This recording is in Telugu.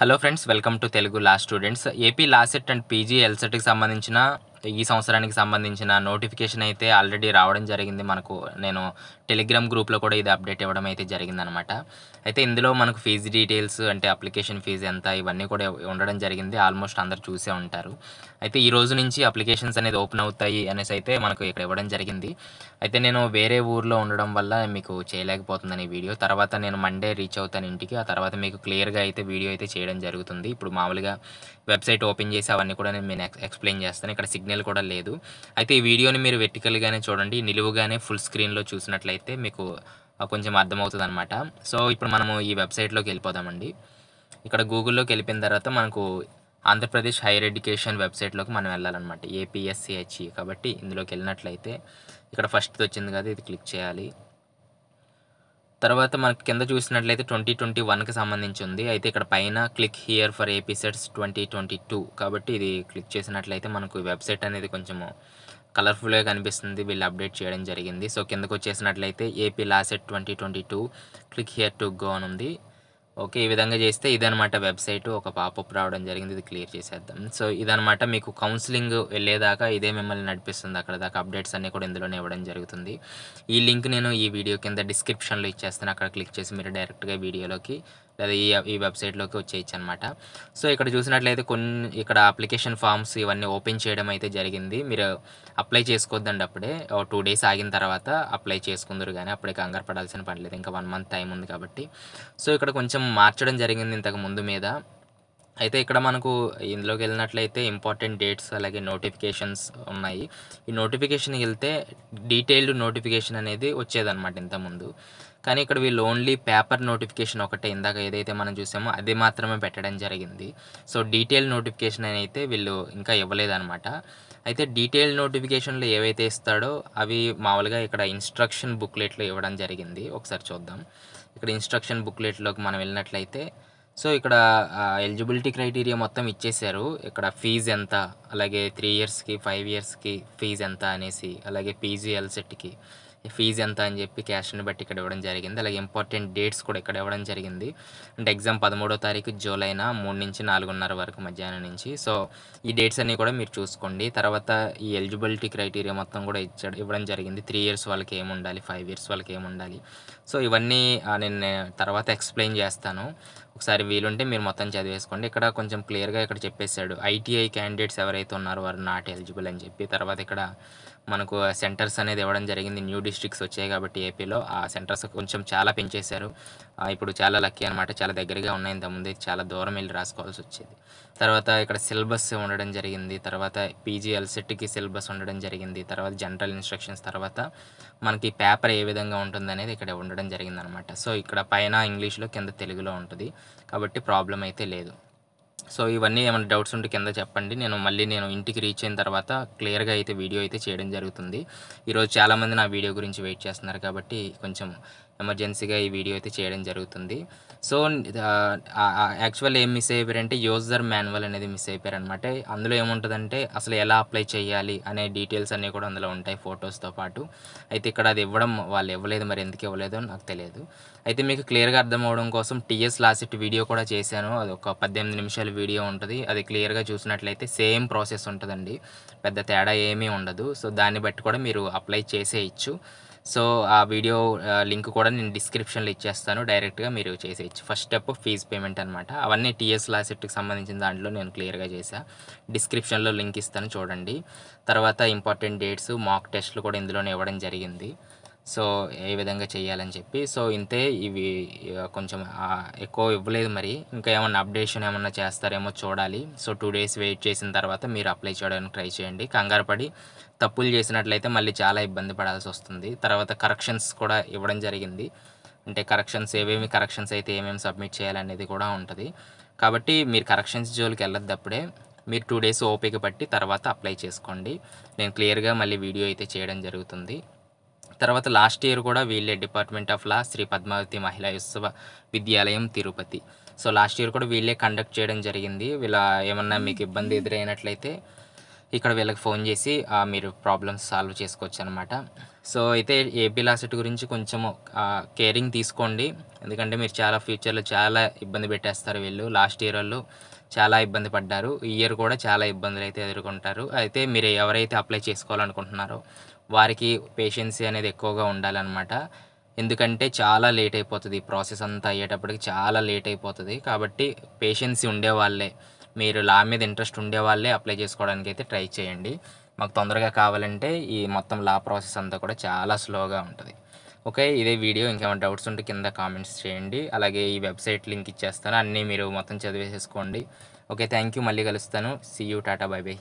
hello friends welcome to Telugu law students AP LAWCET and PG ఎల్సెట్కి సంబంధించిన ఈ సంవత్సరానికి సంబంధించిన నోటిఫికేషన్ అయితే ఆల్రెడీ రావడం జరిగింది మనకు నేను టెలిగ్రామ్ గ్రూప్లో కూడా ఇది అప్డేట్ ఇవ్వడం అయితే జరిగిందనమాట అయితే ఇందులో మనకు ఫీజు డీటెయిల్స్ అంటే అప్లికేషన్ ఫీజు ఎంత ఇవన్నీ కూడా ఉండడం జరిగింది ఆల్మోస్ట్ అందరు చూసే ఉంటారు అయితే ఈ రోజు నుంచి అప్లికేషన్స్ అనేది ఓపెన్ అవుతాయి అనేసి అయితే మనకు ఇక్కడ ఇవ్వడం జరిగింది అయితే నేను వేరే ఊర్లో ఉండడం వల్ల మీకు చేయలేకపోతుందని వీడియో తర్వాత నేను మండే రీచ్ అవుతాను ఇంటికి ఆ తర్వాత మీకు క్లియర్గా అయితే వీడియో అయితే చేయడం జరుగుతుంది ఇప్పుడు మామూలుగా వెబ్సైట్ ఓపెన్ చేసి అవన్నీ కూడా నేను ఎక్స్ప్లెయిన్ చేస్తాను ఇక్కడ సిగ్నల్ సిగ్నల్ కూడా లేదు అయితే ఈ వీడియోని మీరు వెర్టికల్గానే చూడండి నిలువుగానే ఫుల్ స్క్రీన్లో చూసినట్లయితే మీకు కొంచెం అర్థమవుతుంది అనమాట సో ఇప్పుడు మనము ఈ వెబ్సైట్లోకి వెళ్ళిపోదామండి ఇక్కడ గూగుల్లోకి వెళ్ళిపోయిన తర్వాత మనకు ఆంధ్రప్రదేశ్ హైయర్ ఎడ్యుకేషన్ వెబ్సైట్లోకి మనం వెళ్ళాలన్నమాట ఏపీఎస్సిహెచ్ఈ కాబట్టి ఇందులోకి వెళ్ళినట్లయితే ఇక్కడ ఫస్ట్ వచ్చింది కదా ఇది క్లిక్ చేయాలి తర్వాత మనకి కింద చూసినట్లయితే ట్వంటీ ట్వంటీ వన్కి సంబంధించి ఉంది అయితే ఇక్కడ పైన click here for AP CETs twenty twenty two కాబట్టి ఇది క్లిక్ చేసినట్లయితే మనకు వెబ్సైట్ అనేది కొంచెము కలర్ఫుల్గా కనిపిస్తుంది వీళ్ళు అప్డేట్ చేయడం జరిగింది సో కిందకు వచ్చేసినట్లయితే AP LAWCET twenty twenty two click here to go అని ఉంది ఓకే ఈ విధంగా చేస్తే ఇదనమాట వెబ్సైట్ ఒక పాపప్ రావడం జరిగింది ఇది క్లియర్ చేసేద్దాం సో ఇదనమాట మీకు కౌన్సిలింగ్ వెళ్ళేదాకా ఇదే మిమ్మల్ని నడిపిస్తుంది అక్కడ దాకా అప్డేట్స్ అన్నీ కూడా ఇందులోనే ఇవ్వడం జరుగుతుంది ఈ లింక్ నేను ఈ వీడియో కింద డిస్క్రిప్షన్లో ఇచ్చేస్తాను అక్కడ క్లిక్ చేసి మీరు డైరెక్ట్గా వీడియోలోకి అది ఈ ఈ వెబ్సైట్లోకి వచ్చేయచ్చు అనమాట సో ఇక్కడ చూసినట్లయితే కొన్ని ఇక్కడ అప్లికేషన్ ఫామ్స్ ఇవన్నీ ఓపెన్ చేయడం అయితే జరిగింది మీరు అప్లై చేసుకోవద్దండి అప్పుడే టూ డేస్ ఆగిన తర్వాత అప్లై చేసుకుందరు కానీ అప్పుడే కంగారు పడాల్సిన పని లేదు ఇంకా వన్ మంత్ టైం ఉంది కాబట్టి సో ఇక్కడ కొంచెం మార్చడం జరిగింది ఇంతకు ముందు మీద అయితే ఇక్కడ మనకు ఇందులోకి వెళ్ళినట్లయితే ఇంపార్టెంట్ డేట్స్ అలాగే నోటిఫికేషన్స్ ఉన్నాయి ఈ నోటిఫికేషన్కి వెళ్తే డీటెయిల్డ్ నోటిఫికేషన్ అనేది వచ్చేదన్నమాట ఇంతకుముందు కానీ ఇక్కడ వీళ్ళు ఓన్లీ పేపర్ నోటిఫికేషన్ ఒకటే ఇందాక ఏదైతే మనం చూసామో అది మాత్రమే పెట్టడం జరిగింది సో డీటెయిల్ నోటిఫికేషన్ అయితే వీళ్ళు ఇంకా ఇవ్వలేదన్నమాట అయితే డీటెయిల్ నోటిఫికేషన్లు ఏవైతే ఇస్తాడో అవి మామూలుగా ఇక్కడ ఇన్స్ట్రక్షన్ బుక్లెట్లో ఇవ్వడం జరిగింది ఒకసారి చూద్దాం ఇక్కడ ఇన్స్ట్రక్షన్ బుక్లెట్లోకి మనం వెళ్ళినట్లయితే సో ఇక్కడ ఎలిజిబిలిటీ క్రైటీరియా మొత్తం ఇచ్చేశారు ఇక్కడ ఫీజు ఎంత అలాగే త్రీ ఇయర్స్కి ఫైవ్ ఇయర్స్కి ఫీజు ఎంత అనేసి అలాగే పీజీ ఎల్సెట్కి ఫీజు ఎంత అని చెప్పి క్యాష్ని బట్టి ఇక్కడ ఇవ్వడం జరిగింది అలాగే ఇంపార్టెంట్ డేట్స్ కూడా ఇక్కడ ఇవ్వడం జరిగింది అంటే ఎగ్జామ్ పదమూడో తారీఖు జూలైన మూడు నుంచి నాలుగున్నర వరకు మధ్యాహ్నం నుంచి సో ఈ డేట్స్ అన్నీ కూడా మీరు చూసుకోండి తర్వాత ఈ ఎలిజిబిలిటీ క్రైటీరియా మొత్తం కూడా ఇచ్చాడు ఇవ్వడం జరిగింది త్రీ ఇయర్స్ వాళ్ళకి ఏమి ఉండాలి ఫైవ్ ఇయర్స్ వాళ్ళకి ఏమి ఉండాలి సో ఇవన్నీ నేను తర్వాత ఎక్స్ప్లెయిన్ చేస్తాను ఒకసారి వీలుంటే మీరు మొత్తం చదివేసుకోండి ఇక్కడ కొంచెం క్లియర్గా ఇక్కడ చెప్పేశాడు ఐటీఐ క్యాండిడేట్స్ ఎవరైతే ఉన్నారో వారు నాట్ ఎలిజిబుల్ అని చెప్పి తర్వాత ఇక్కడ మనకు సెంటర్స్ అనేది ఇవ్వడం జరిగింది న్యూ డిస్ట్రిక్ట్స్ వచ్చాయి కాబట్టి ఏపీలో ఆ సెంటర్స్ కొంచెం చాలా పెంచేశారు ఇప్పుడు చాలా లక్కీ అనమాట చాలా దగ్గరగా ఉన్నాయి ఇంతకుముందు చాలా దూరం వెళ్ళి రాసుకోవాల్సి వచ్చేది తర్వాత ఇక్కడ సిలబస్ ఉండడం జరిగింది తర్వాత పీజీ ఎల్సెట్కి సిలబస్ ఉండడం జరిగింది తర్వాత జనరల్ ఇన్స్ట్రక్షన్స్ తర్వాత మనకి పేపర్ ఏ విధంగా ఉంటుంది అనేది ఇక్కడ ఉండడం జరిగింది అనమాట సో ఇక్కడ పైన ఇంగ్లీష్లో కింద తెలుగులో ఉంటుంది కాబట్టి ప్రాబ్లం అయితే లేదు సో ఇవన్నీ ఏమైనా డౌట్స్ ఉంటే కింద చెప్పండి నేను మళ్ళీ నేను ఇంటికి రీచ్ అయిన తర్వాత క్లియర్గా అయితే వీడియో అయితే చేయడం జరుగుతుంది ఈరోజు చాలామంది నా వీడియో గురించి వెయిట్ చేస్తున్నారు కాబట్టి కొంచెం ఎమర్జెన్సీగా ఈ వీడియో అయితే చేయడం జరుగుతుంది సో యాక్చువల్ ఏం మిస్ అయిపోయారంటే యూజర్ మాన్యువల్ అనేది మిస్ అయిపోయారనమాట అందులో ఏముంటుందంటే అసలు ఎలా అప్లై చేయాలి అనే డీటెయిల్స్ అన్నీ కూడా అందులో ఉంటాయి ఫొటోస్తో పాటు అయితే ఇక్కడ అది ఇవ్వడం వాళ్ళు ఇవ్వలేదు మరి ఎందుకు ఇవ్వలేదో నాకు తెలియదు అయితే మీకు క్లియర్గా అర్థం అవడం కోసం టీఎస్ లాసిట్ వీడియో కూడా చేశాను అది ఒక పద్దెనిమిది నిమిషాల వీడియో ఉంటుంది అది క్లియర్గా చూసినట్లయితే సేమ్ ప్రాసెస్ ఉంటుందండి పెద్ద తేడా ఏమీ ఉండదు సో దాన్ని బట్టి కూడా మీరు అప్లై చేసేయచ్చు సో ఆ వీడియో లింక్ కూడా నేను డిస్క్రిప్షన్లో ఇచ్చేస్తాను డైరెక్ట్గా మీరు చేసేయచ్చు ఫస్ట్ స్టెప్ ఫీజ్ పేమెంట్ అనమాట అవన్నీ టీఎస్ లాసెట్కి సంబంధించిన దాంట్లో నేను క్లియర్గా చేశాను డిస్క్రిప్షన్లో లింక్ ఇస్తాను చూడండి తర్వాత ఇంపార్టెంట్ డేట్స్ మాక్ టెస్ట్లు కూడా ఇందులోనే ఇవ్వడం జరిగింది సో ఏ విధంగా చేయాలని చెప్పి సో ఇంతే ఇవి కొంచెం ఎక్కువ ఇవ్వలేదు మరి ఇంకా ఏమన్నా అప్డేషన్ ఏమన్నా చేస్తారేమో చూడాలి సో టూ డేస్ వెయిట్ చేసిన తర్వాత మీరు అప్లై చేయడానికి ట్రై చేయండి కంగారు పడి తప్పులు చేసినట్లయితే మళ్ళీ చాలా ఇబ్బంది పడాల్సి వస్తుంది తర్వాత కరెక్షన్స్ కూడా ఇవ్వడం జరిగింది అంటే కరెక్షన్స్ ఏవేమి కరెక్షన్స్ అయితే ఏమేమి సబ్మిట్ చేయాలనేది కూడా ఉంటుంది కాబట్టి మీరు కరెక్షన్స్ జోలికి వెళ్ళద్దు అప్పుడే మీరు టూ డేస్ ఓపిక పట్టి తర్వాత అప్లై చేసుకోండి నేను క్లియర్గా మళ్ళీ వీడియో అయితే చేయడం జరుగుతుంది తర్వాత లాస్ట్ ఇయర్ కూడా వీళ్ళే department of law Shri Padmavati Mahila ఉత్సవ విద్యాలయం తిరుపతి సో లాస్ట్ ఇయర్ కూడా వీళ్ళే కండక్ట్ చేయడం జరిగింది వీళ్ళ ఏమన్నా మీకు ఇబ్బంది ఎదురైనట్లయితే ఇక్కడ వీళ్ళకి ఫోన్ చేసి మీరు ప్రాబ్లమ్స్ సాల్వ్ చేసుకోవచ్చు అనమాట సో అయితే ఏపీ లాసెట్ గురించి కొంచెము కేరింగ్ తీసుకోండి ఎందుకంటే మీరు చాలా ఫ్యూచర్లో చాలా ఇబ్బంది పెట్టేస్తారు వీళ్ళు లాస్ట్ ఇయర్ వాళ్ళు చాలా ఇబ్బంది పడ్డారు ఈ ఇయర్ కూడా చాలా ఇబ్బందులు అయితే ఎదుర్కొంటారు అయితే మీరు ఎవరైతే అప్లై చేసుకోవాలనుకుంటున్నారో వారికి పేషెన్సీ అనేది ఎక్కువగా ఉండాలన్నమాట ఎందుకంటే చాలా లేట్ అయిపోతుంది ప్రాసెస్ అంతా అయ్యేటప్పటికి చాలా లేట్ అయిపోతుంది కాబట్టి పేషెన్సీ ఉండేవాళ్ళే మీరు లా మీద ఇంట్రెస్ట్ ఉండేవాళ్ళే అప్లై చేసుకోవడానికి అయితే ట్రై చేయండి మాకు తొందరగా కావాలంటే ఈ మొత్తం లా ప్రాసెస్ అంతా కూడా చాలా స్లోగా ఉంటుంది ఓకే ఇదే వీడియో ఇంకేమైనా డౌట్స్ ఉంటే కింద కామెంట్స్ చేయండి అలాగే ఈ వెబ్సైట్ లింక్ ఇచ్చేస్తాను అన్నీ మీరు మొత్తం చదివేసేసుకోండి ఓకే థ్యాంక్ యూ మళ్ళీ కలుస్తాను see you tata bye by